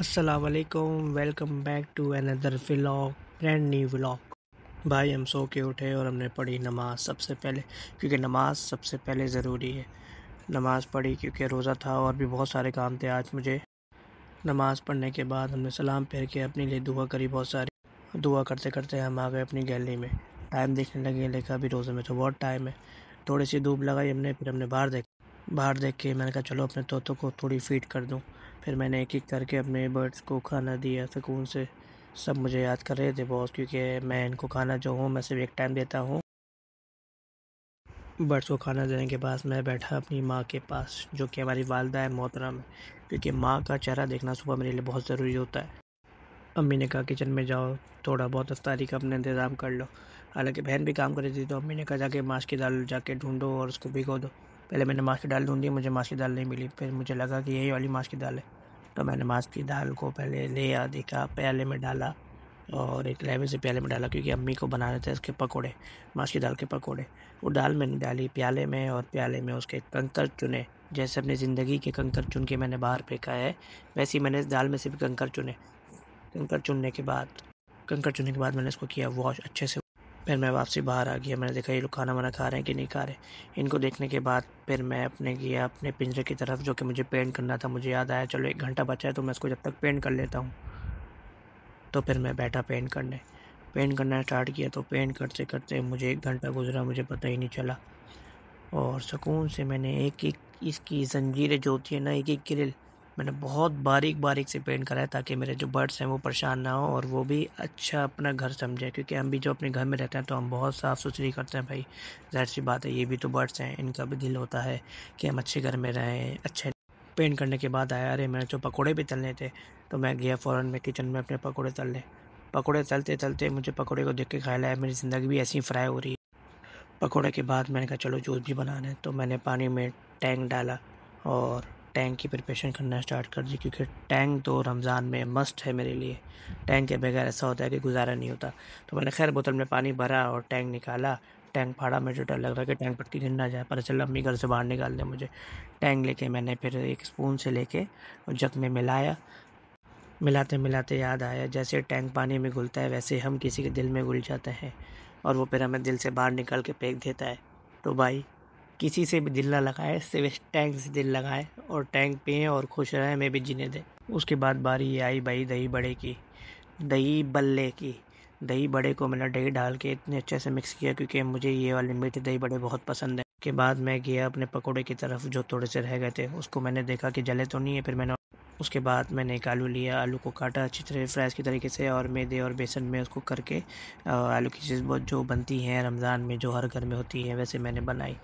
असलकम welcome back to another vlog brand new vlog भाई हम सो के उठे और हमने पढ़ी नमाज सबसे पहले क्योंकि नमाज सबसे पहले ज़रूरी है नमाज पढ़ी क्योंकि रोज़ा था और भी बहुत सारे काम थे आज मुझे नमाज पढ़ने के बाद हमने सलाम फेर के अपने लिए दुआ करी बहुत सारी दुआ करते करते हम आ गए अपनी गैलरी में टाइम देखने लगे लिखा अभी रोज़े में तो बहुत टाइम है थोड़ी सी धूप लगाई हमने फिर हमने बाहर देख बाहर देख के मैंने कहा चलो अपने तोतों को थोड़ी फीट कर दूँ फिर मैंने एक एक करके अपने बर्ड्स को खाना दिया सुकून से सब मुझे याद कर रहे थे बॉस क्योंकि मैं इनको खाना जो हूँ मैं सिर्फ एक टाइम देता हूँ बर्ड्स को खाना देने के बाद मैं बैठा अपनी माँ के पास जो कि हमारी वालदा है मोहतरम क्योंकि माँ का चेहरा देखना सुबह मेरे लिए बहुत ज़रूरी होता है अम्मी ने कहा किचन में जाओ थोड़ा बहुत अफ्तारी का अपना इंतज़ाम कर लो हालांकि बहन भी काम कर रही थी तो अम्मी ने कहा जाके माश की दाल जाके ढूंढो और उसको भिगो दो पहले मैंने माश की दाल ढूंढी मुझे माश की दाल नहीं मिली फिर मुझे लगा कि यही वाली माश की दाल है तो मैंने माश की दाल को पहले लिया देखा प्याले में डाला और एक लहवे से प्याले में डाला क्योंकि अम्मी को बना रहे थे उसके पकोड़े माश की दाल के पकोड़े वो दाल मैंने डाली प्याले में और प्याले में उसके कंकर चुने जैसे अपनी ज़िंदगी के कंकर चुन के मैंने बाहर फेंका है वैसे ही मैंने इस दाल में से भी कंकर चुने कंकर चुनने के बाद कंकर चुनने के बाद मैंने इसको किया वॉश अच्छे से फिर मैं वापसी बाहर आ गया मैंने देखा ये लोग खाना वाना खा रहे हैं कि नहीं खा रहे इनको देखने के बाद फिर मैं अपने गया अपने पिंजरे की तरफ जो कि मुझे पेंट करना था मुझे याद आया चलो एक घंटा बचा है तो मैं इसको जब तक पेंट कर लेता हूँ तो फिर मैं बैठा पेंट करने पेंट करना स्टार्ट किया तो पेंट करते करते मुझे एक घंटा गुजरा मुझे पता ही नहीं चला और सुकून से मैंने एक एक इसकी जंजीरें जो होती है ना एक एक ग्रिल मैंने बहुत बारीक बारीक से पेंट करा है ताकि मेरे जो बर्ड्स हैं वो परेशान ना हो और वो भी अच्छा अपना घर समझे क्योंकि हम भी जो अपने घर में रहते हैं तो हम बहुत साफ़ सुथरी करते हैं भाई जाहिर सी बात है ये भी तो बर्ड्स हैं इनका भी दिल होता है कि हम अच्छे घर में रहें अच्छे पेंट करने के बाद आया अरे मेरे जो तो पकौड़े भी तलने थे तो मैं गया फ़ौरन में किचन में अपने पकौड़े तल लें पकौड़े तलते तलते मुझे पकौड़े को देख के खाया है मेरी ज़िंदगी भी ऐसी फ्राई हो रही है पकौड़े के बाद मैंने कहा चलो जूस भी बनाना है तो मैंने पानी में टैंक डाला और टैंक की प्रिपरेशन करना स्टार्ट कर दी क्योंकि टैंक तो रमज़ान में मस्ट है मेरे लिए टैंक के बगैर ऐसा होता है कि गुजारा नहीं होता तो मैंने खैर बोतल में पानी भरा और टैंक निकाला टैंक फाड़ा मुझे डर लग रहा कि टैंक पट्टी गिर ना जाए पर चल अम्मी घर से बाहर निकाल दें मुझे टैंक लेके मैंने फिर एक स्पून से लेके जग में मिलाया मिलाते मिलाते याद आया जैसे टैंक पानी में घुलता है वैसे हम किसी के दिल में घुल जाते हैं और वो फिर हमें दिल से बाहर निकाल के फेंक देता है तो भाई किसी से भी दिल ना लगाए सिर्फ टैंक से दिल लगाए और टैंक पिए और खुश रहें मैं भी जीने दें उसके बाद बारी आई भाई दही बड़े की दही बल्ले की दही बड़े को मैंने दही डाल के इतने अच्छे से मिक्स किया क्योंकि मुझे ये वाले मीठे दही बड़े बहुत पसंद है के बाद मैं गया अपने पकोड़े की तरफ जो थोड़े से रह गए थे उसको मैंने देखा कि जले तो नहीं है फिर मैंने उसके बाद मैंने एक आलू लिया आलू को काटा अच्छी तरह फ्राइज़ के तरीके से और मैदे और बेसन में उसको करके आलू की चिप्स जो बनती हैं रमज़ान में जो हर घर में होती हैं वैसे मैंने बनाई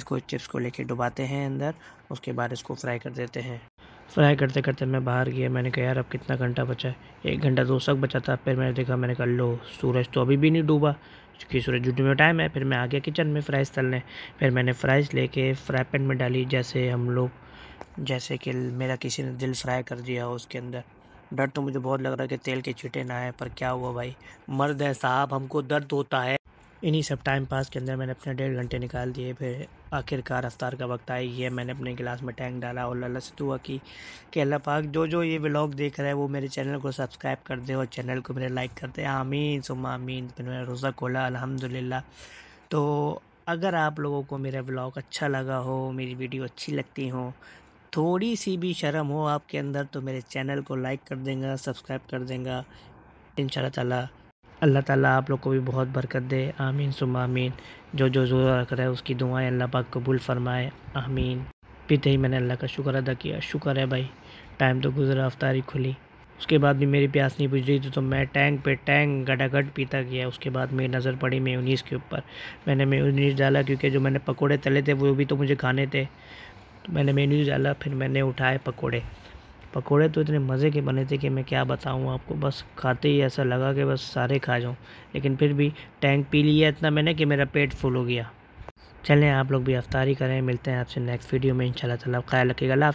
इसको चिप्स को लेके डुबाते हैं अंदर उसके बाद इसको फ्राई कर देते हैं फ्राई करते करते मैं बाहर गया मैंने कहा यार अब कितना घंटा बचा है एक घंटा दो तो सक बचा था फिर मैंने देखा मैंने कहा लो सूरज तो अभी भी नहीं डूबा क्योंकि सूरज जुटने में टाइम है फिर मैं आ गया किचन में फ्राइज़ तलने फिर मैंने फ्राइज़ लेके फ्राई पैन में डाली जैसे हम लोग जैसे कि मेरा किसी ने दिल फ्राई कर दिया हो उसके अंदर डर तो मुझे बहुत लग रहा है कि तेल के छीटे ना आए पर क्या हुआ भाई मर्द है साहब हमको दर्द होता है इन्हीं सब टाइम पास के अंदर मैंने अपने डेढ़ घंटे निकाल दिए फिर आखिरकार रफ्तार का वक्त आई ये मैंने अपने गिलास में टैंक डाला और लल्ला से दुआ की कि अल्लाह पाक जो जो ये व्लॉग देख रहा है वो मेरे चैनल को सब्सक्राइब कर दे और चैनल को मेरे लाइक कर दे आमीन सुमा आमीन फिर मैंने रोज़ा खोला अलहमदिल्ला तो अगर आप लोगों को मेरा व्लॉग अच्छा लगा हो मेरी वीडियो अच्छी लगती हो थोड़ी सी भी शर्म हो आपके अंदर तो मेरे चैनल को लाइक कर देंगे सब्सक्राइब कर देंगे इन ताला अल्लाह ताला आप लोग को भी बहुत बरकत दे आमीन सुम आमीन जो जो जोर रख रहा है उसकी दुआएं अल्लाह पाक कबूल फरमाए आमीन पीते ही मैंने अल्लाह का शुक्र अदा किया शुक्र है भाई टाइम तो गुजरा अफ्तारी खुली उसके बाद भी मेरी प्यास नहीं बुझ रही थी तो मैं टैंक पे टैंक गडागड पीता गया उसके बाद मेरी नज़र पड़ी उन्नीस के ऊपर मैंने उन्नीस डाला क्योंकि जो मैंने पकौड़े तले थे वो भी तो मुझे खाने थे तो मैंने मेन्यू डाला फिर मैंने उठाए पकोड़े पकोड़े तो इतने मज़े के बने थे कि मैं क्या बताऊँ आपको बस खाते ही ऐसा लगा कि बस सारे खा जाऊँ लेकिन फिर भी टैंक पी लिया इतना मैंने कि मेरा पेट फुल हो गया चलें आप लोग भी अफ्तारी करें मिलते हैं आपसे नेक्स्ट वीडियो में इंशाल्लाह ताला ख्याल रखिएगा